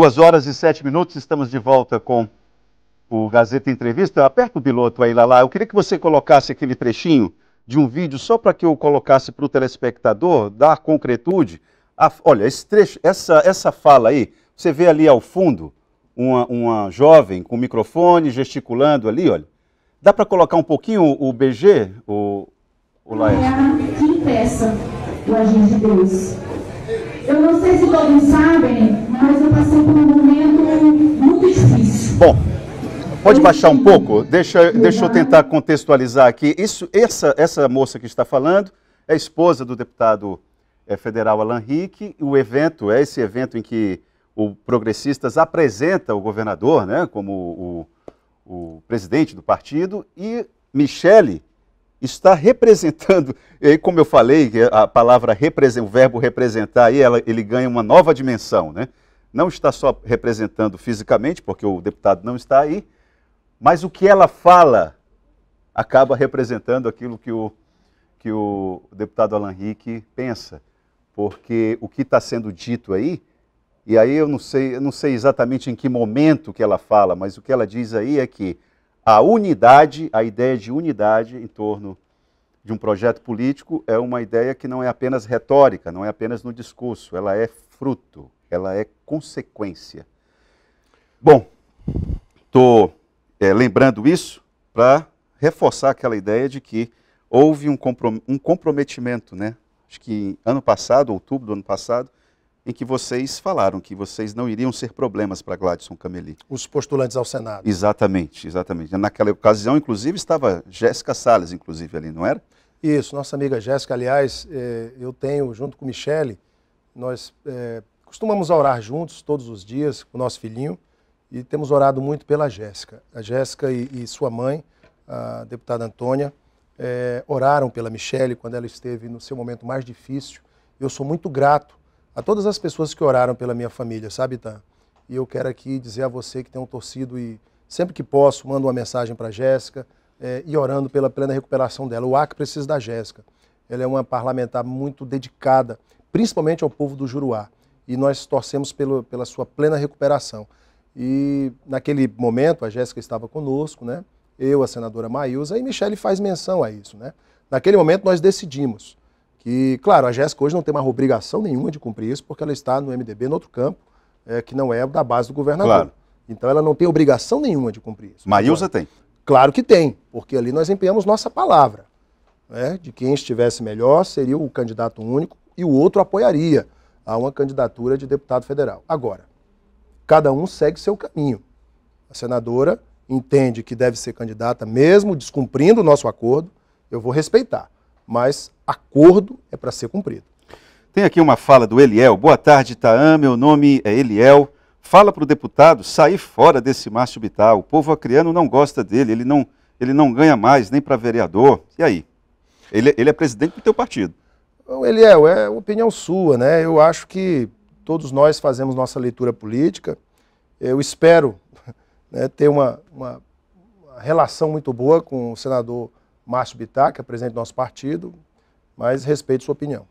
Duas horas e sete minutos, estamos de volta com o Gazeta Entrevista. Aperta o piloto aí, Lala. Eu queria que você colocasse aquele trechinho de um vídeo só para que eu colocasse para o telespectador dar concretude. A, olha, esse trecho, essa, essa fala aí, você vê ali ao fundo uma, uma jovem com microfone gesticulando ali, olha. Dá para colocar um pouquinho o, o BG, o, o Laércio? É a impeça de Deus eu não sei se todos sabem, mas eu passei por um momento muito difícil. Bom. Pode baixar um pouco? Deixa, deixa eu tentar contextualizar aqui. Isso, essa, essa moça que está falando é esposa do deputado é, federal Alan Rick. O evento é esse evento em que o Progressistas apresenta o governador né, como o, o presidente do partido e Michele está representando, e aí, como eu falei, a palavra o verbo representar aí, ela, ele ganha uma nova dimensão, né? Não está só representando fisicamente, porque o deputado não está aí, mas o que ela fala acaba representando aquilo que o, que o deputado Alan Henrique pensa, porque o que está sendo dito aí, e aí eu não sei, eu não sei exatamente em que momento que ela fala, mas o que ela diz aí é que a unidade, a ideia de unidade em torno de um projeto político é uma ideia que não é apenas retórica, não é apenas no discurso, ela é fruto, ela é consequência. Bom, estou é, lembrando isso para reforçar aquela ideia de que houve um, comprometimento, né? Acho que ano passado, outubro do ano passado, em que vocês falaram que vocês não iriam ser problemas para Gladson Cameli. Os postulantes ao Senado. Exatamente, exatamente. Naquela ocasião, inclusive, estava Jéssica Salles, inclusive, ali, não era? Isso, nossa amiga Jéssica, aliás, eh, eu tenho, junto com Michele, nós eh, costumamos orar juntos todos os dias com o nosso filhinho e temos orado muito pela Jéssica. A Jéssica e, e, sua mãe, a deputada Antônia, eh, oraram pela Michele quando ela esteve no seu momento mais difícil. Eu sou muito grato a todas as pessoas que oraram pela minha família, sabe, Tan? E eu quero aqui dizer a você que tem um torcido e sempre que posso, mando uma mensagem para a Jéssica é, e orando pela plena recuperação dela. O AC precisa da Jéssica. Ela é uma parlamentar muito dedicada, principalmente ao povo do Juruá. E nós torcemos pelo, pela sua plena recuperação. E naquele momento, a Jéssica estava conosco, né? Eu, a senadora Maílza, e Michele faz menção a isso, né? Naquele momento, nós decidimos que, claro, a Jéssica hoje não tem mais obrigação nenhuma de cumprir isso, porque ela está no MDB, no outro campo, é, que não é da base do governador. Claro. Então ela não tem obrigação nenhuma de cumprir isso. Maílza tem? Claro que tem, porque ali nós empenhamos nossa palavra. Né, de quem estivesse melhor seria o candidato único e o outro apoiaria a uma candidatura de deputado federal. Agora, cada um segue seu caminho. A senadora entende que deve ser candidata, mesmo descumprindo o nosso acordo, eu vou respeitar. Mas acordo é para ser cumprido. Tem aqui uma fala do Eliel. Boa tarde, Taã. Meu nome é Eliel. Fala para o deputado sair fora desse Márcio Bittar. O povo acreano não gosta dele, ele não, ele não ganha mais nem para vereador. E aí? Ele, ele é presidente do teu partido. Bom, Eliel, é opinião sua, né? Eu acho que todos nós fazemos nossa leitura política. Eu espero né, ter uma, uma, uma relação muito boa com o senador Márcio Bittar, que é presidente do nosso partido, mas respeito sua opinião.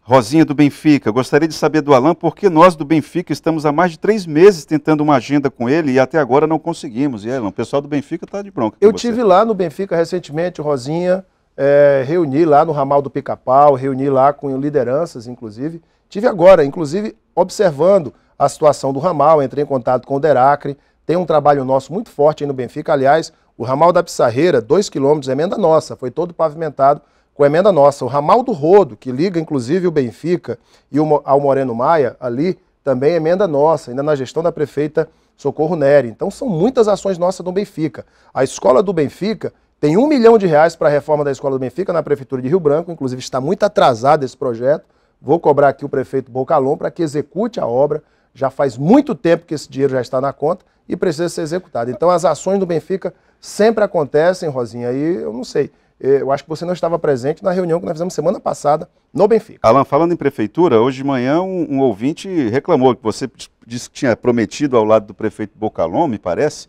Rosinha do Benfica, gostaria de saber do Alan por que nós do Benfica estamos há mais de três meses tentando uma agenda com ele e até agora não conseguimos. E aí, Alan, o pessoal do Benfica está de bronca. Eu tive lá no Benfica recentemente, Rosinha, é, reuni lá no ramal do Pica-Pau, reuni lá com lideranças, inclusive. Tive agora, inclusive, observando a situação do ramal, entrei em contato com o Deracre. Tem um trabalho nosso muito forte aí no Benfica. Aliás, o ramal da Pissarreira, dois quilômetros, é emenda nossa, foi todo pavimentado com emenda nossa, o ramal do Rodo, que liga inclusive o Benfica e o, ao Moreno Maia, ali também é emenda nossa, ainda na gestão da prefeita Socorro Neri. Então são muitas ações nossas do Benfica. A escola do Benfica tem um milhão de reais para a reforma da escola do Benfica na prefeitura de Rio Branco, inclusive está muito atrasado esse projeto. Vou cobrar aqui o prefeito Bocalon para que execute a obra. Já faz muito tempo que esse dinheiro já está na conta e precisa ser executado. Então as ações do Benfica sempre acontecem, Rosinha, aí eu não sei. Eh, eu acho que você não estava presente na reunião que nós fizemos semana passada no Benfica. Alan, falando em prefeitura, hoje de manhã um, um ouvinte reclamou que você disse que tinha prometido ao lado do prefeito Bocalon, me parece,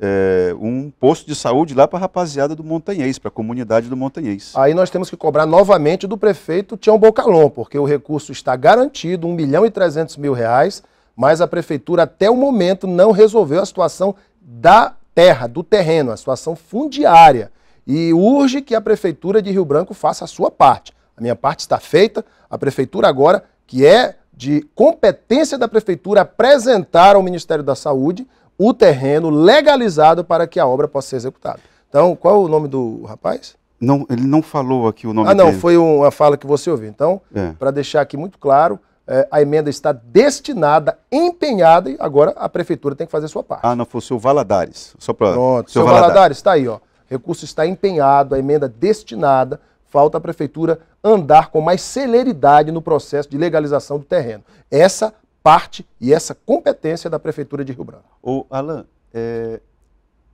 é, um posto de saúde lá para a rapaziada do Montanhês, para a comunidade do Montanhês. Aí nós temos que cobrar novamente do prefeito Tião Bocalon, porque o recurso está garantido, 1 milhão e 300 mil reais, mas a prefeitura até o momento não resolveu a situação da terra, do terreno, a situação fundiária e urge que a Prefeitura de Rio Branco faça a sua parte. A minha parte está feita, a Prefeitura agora, que é de competência da Prefeitura, apresentar ao Ministério da Saúde o terreno legalizado para que a obra possa ser executada. Então, qual é o nome do rapaz? Não, ele não falou aqui o nome dele. Ah, não, dele. foi uma fala que você ouviu. Então, é. para deixar aqui muito claro, é, a emenda está destinada, empenhada, e agora a prefeitura tem que fazer a sua parte. Ah, não, foi o seu Valadares. Só para. Pronto, seu, seu Valadares está aí, ó recurso está empenhado, a emenda destinada, falta a prefeitura andar com mais celeridade no processo de legalização do terreno. Essa parte e essa competência da prefeitura de Rio Branco. O Alan, é,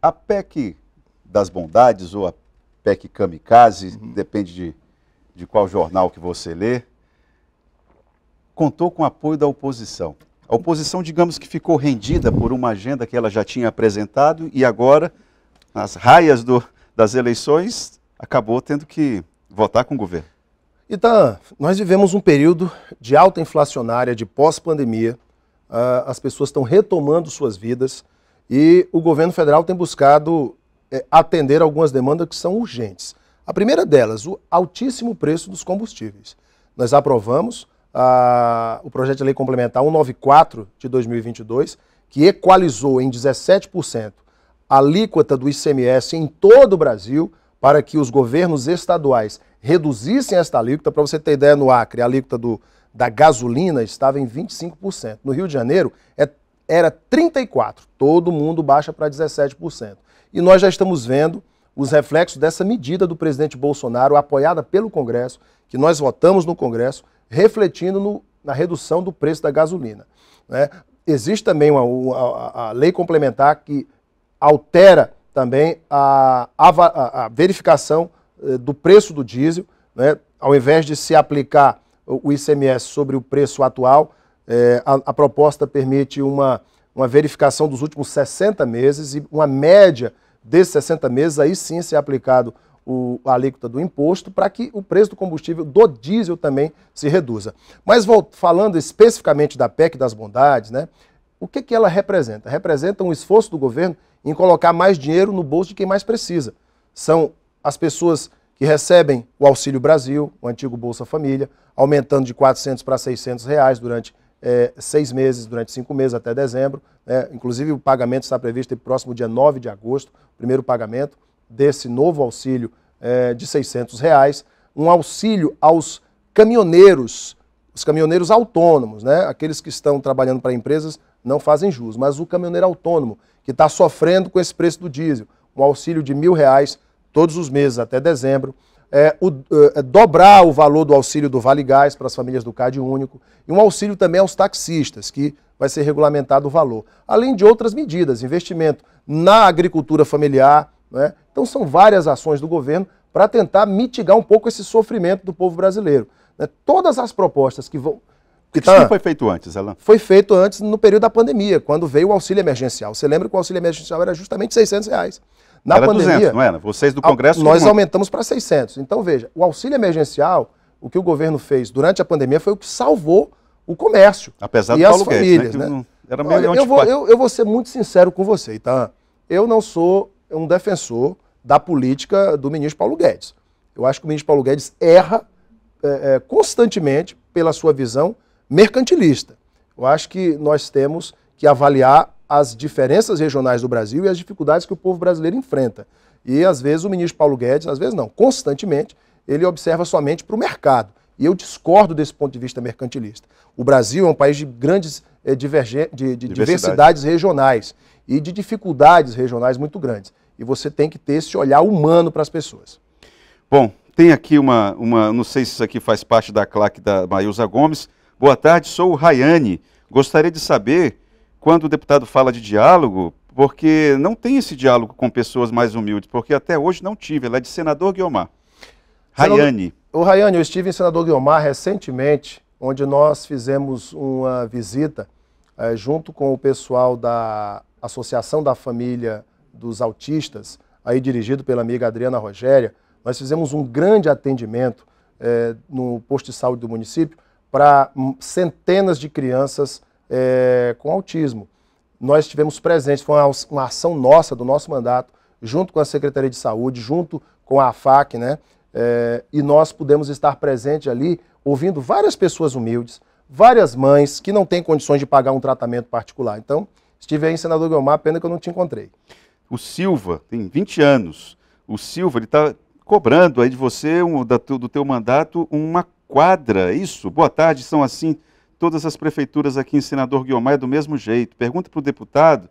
a PEC das bondades ou a PEC kamikaze, uhum. depende de, de qual jornal que você lê, contou com o apoio da oposição. A oposição, digamos que ficou rendida por uma agenda que ela já tinha apresentado e agora nas raias do, das eleições, acabou tendo que votar com o governo. Então, nós vivemos um período de alta inflacionária, de pós-pandemia. Ah, as pessoas estão retomando suas vidas e o governo federal tem buscado é, atender algumas demandas que são urgentes. A primeira delas, o altíssimo preço dos combustíveis. Nós aprovamos ah, o projeto de lei complementar 194 de 2022, que equalizou em 17% alíquota do ICMS em todo o Brasil para que os governos estaduais reduzissem esta alíquota. Para você ter ideia, no Acre, a alíquota do, da gasolina estava em 25%. No Rio de Janeiro, é, era 34%. Todo mundo baixa para 17%. E nós já estamos vendo os reflexos dessa medida do presidente Bolsonaro, apoiada pelo Congresso, que nós votamos no Congresso, refletindo no, na redução do preço da gasolina. Né? Existe também uma, uma, a, a lei complementar que altera também a, a, a verificação eh, do preço do diesel, né? ao invés de se aplicar o ICMS sobre o preço atual, é, a, a, proposta permite uma, uma verificação dos últimos 60 meses e uma média desses 60 meses, aí sim é ser aplicado o, a alíquota do imposto para que o preço do combustível do diesel também se reduza. Mas vou, falando especificamente da PEC das bondades, né, o que, que ela representa? Representa um esforço do governo em colocar mais dinheiro no bolso de quem mais precisa. São as pessoas que recebem o Auxílio Brasil, o antigo Bolsa Família, aumentando de 400 para 600 reais durante é, seis meses, durante cinco meses até dezembro. Né? Inclusive, o pagamento está previsto para o próximo dia 9 de agosto, primeiro pagamento desse novo auxílio é, de 600 reais. Um auxílio aos caminhoneiros os caminhoneiros autônomos, né? aqueles que estão trabalhando para empresas não fazem jus, mas o caminhoneiro autônomo, que está sofrendo com esse preço do diesel, um auxílio de mil reais todos os meses até dezembro, é, o, é, é, dobrar o valor do auxílio do Vale Gás para as famílias do Cade Único, e um auxílio também aos taxistas, que vai ser regulamentado o valor, além de outras medidas, investimento na agricultura familiar. Né? Então são várias ações do governo para tentar mitigar um pouco esse sofrimento do povo brasileiro. Né? Todas as propostas que vão. Que tá... isso não foi feito antes, Alan? Foi feito antes no período da pandemia, quando veio o auxílio emergencial. Você lembra que o auxílio emergencial era justamente 600 reais. Na era pandemia, 200, não era? Vocês do Congresso... Nós aumentamos para 600. Então, veja, o auxílio emergencial, o que o governo fez durante a pandemia foi o que salvou o comércio Apesar e as Paulo famílias. Guedes, né? né? Era meio Olha, eu, vou, eu, eu, vou ser muito sincero com você, Itan. Eu não sou um defensor da política do ministro Paulo Guedes. Eu acho que o ministro Paulo Guedes erra é, é, constantemente pela sua visão mercantilista. Eu acho que nós temos que avaliar as diferenças regionais do Brasil e as dificuldades que o povo brasileiro enfrenta. E às vezes o ministro Paulo Guedes, às vezes não, constantemente, ele observa somente para o mercado. E eu discordo desse ponto de vista mercantilista. O Brasil é um país de grandes eh, de, de Diversidade. diversidades regionais e de dificuldades regionais muito grandes. E você tem que ter esse olhar humano para as pessoas. Bom, tem aqui uma, uma, não sei se isso aqui faz parte da claque da Maísa Gomes. Boa tarde, sou o Rayane. Gostaria de saber, quando o deputado fala de diálogo, porque não tem esse diálogo com pessoas mais humildes, porque até hoje não tive. Ela é de senador Guiomar. Rayane. O Rayane, eu estive em senador Guiomar recentemente, onde nós fizemos uma visita é, junto com o pessoal da Associação da Família dos Autistas, aí dirigido pela amiga Adriana Rogéria, nós fizemos um grande atendimento é, no posto de saúde do município para centenas de crianças é, com autismo. Nós tivemos presentes, foi uma, uma, ação nossa, do nosso mandato, junto com a Secretaria de Saúde, junto com a FAC, né? É, e nós pudemos estar presentes ali, ouvindo várias pessoas humildes, várias mães que não têm condições de pagar um tratamento particular. Então, estive aí Senador Guilmar, pena que eu não te encontrei. O Silva tem 20 anos. O Silva, ele está cobrando aí de você, um, da, do teu mandato, uma quadra. É isso. Boa tarde, são assim todas as prefeituras aqui em Senador Guiomar é do mesmo jeito. Pergunta para o deputado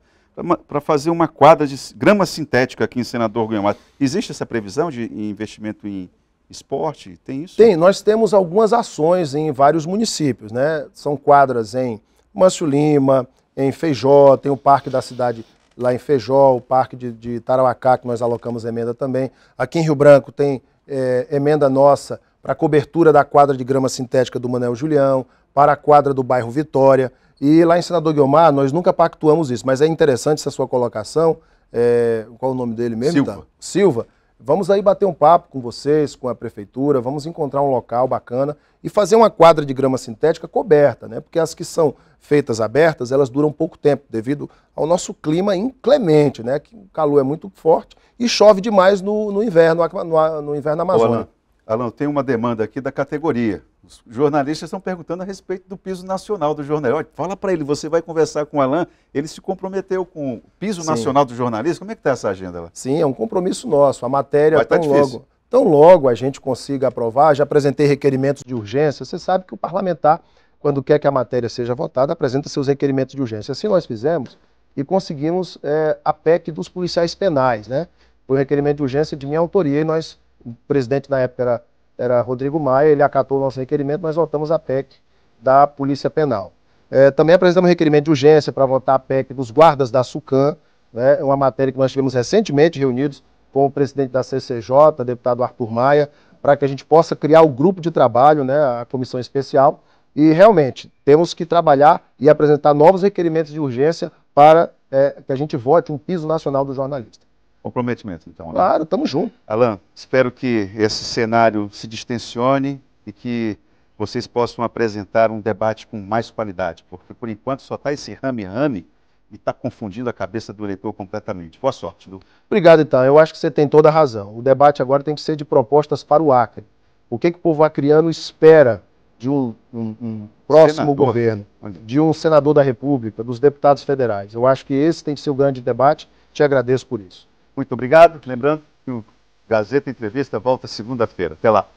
para fazer uma quadra de grama sintética aqui em Senador Guiomar. Existe essa previsão de investimento em esporte? Tem isso? Tem. Nós temos algumas ações em vários municípios, né? São quadras em Mancio Lima, em Feijó, tem o Parque da Cidade lá em Feijó, o Parque de, de Tarauacá, que nós alocamos emenda também. Aqui em Rio Branco tem é, emenda nossa para cobertura da quadra de grama sintética do Manel Julião, para a quadra do bairro Vitória. E lá em Senador Guilmar, nós nunca pactuamos isso, mas é interessante essa sua colocação. É, qual o nome dele mesmo? Silva. Tá? Silva Vamos aí bater um papo com vocês, com a prefeitura, vamos encontrar um local bacana e fazer uma quadra de grama sintética coberta, né? Porque as que são feitas abertas, elas duram pouco tempo, devido ao nosso clima inclemente, né? Que o calor é muito forte e chove demais no, no inverno, no, no inverno amazônico. Alan, Alan, tem uma demanda aqui da categoria os jornalistas estão perguntando a respeito do piso nacional do jornalismo. Fala para ele, você vai conversar com o Alain, ele se comprometeu com o piso Sim. nacional do jornalismo. Como é que está essa agenda lá? Sim, é um compromisso nosso. A matéria tá tão tá logo. Tão logo a gente consiga aprovar, já apresentei requerimentos de urgência. Você sabe que o parlamentar, quando quer que a matéria seja votada, apresenta seus requerimentos de urgência. Assim nós fizemos e conseguimos é, a PEC dos policiais penais, né? Foi um requerimento de urgência de minha autoria e nós, o presidente na época era era Rodrigo Maia, ele acatou o nosso requerimento, nós votamos a PEC da Polícia Penal. É, também apresentamos requerimento de urgência para votar a PEC dos guardas da SUCAM, né, é uma matéria que nós tivemos recentemente reunidos com o presidente da CCJ, deputado Arthur Maia, para que a gente possa criar o grupo de trabalho, né, a comissão especial, e realmente temos que trabalhar e apresentar novos requerimentos de urgência para é, que a gente vote um piso nacional do jornalista comprometimento, então. Né? Claro, estamos juntos. Alan, espero que esse cenário se distensione e que vocês possam apresentar um debate com mais qualidade, porque por enquanto só está esse rame-rame e está confundindo a cabeça do eleitor completamente. Boa sorte, viu? Obrigado, então. Eu acho que você tem toda a razão. O debate agora tem que ser de propostas para o Acre. O que, que o povo acreano espera de um, um, um próximo senador. governo, de um senador da República, dos deputados federais? Eu acho que esse tem que ser o grande debate. Te agradeço por isso. Muito obrigado. Lembrando que o Gazeta Entrevista volta segunda-feira. Até lá.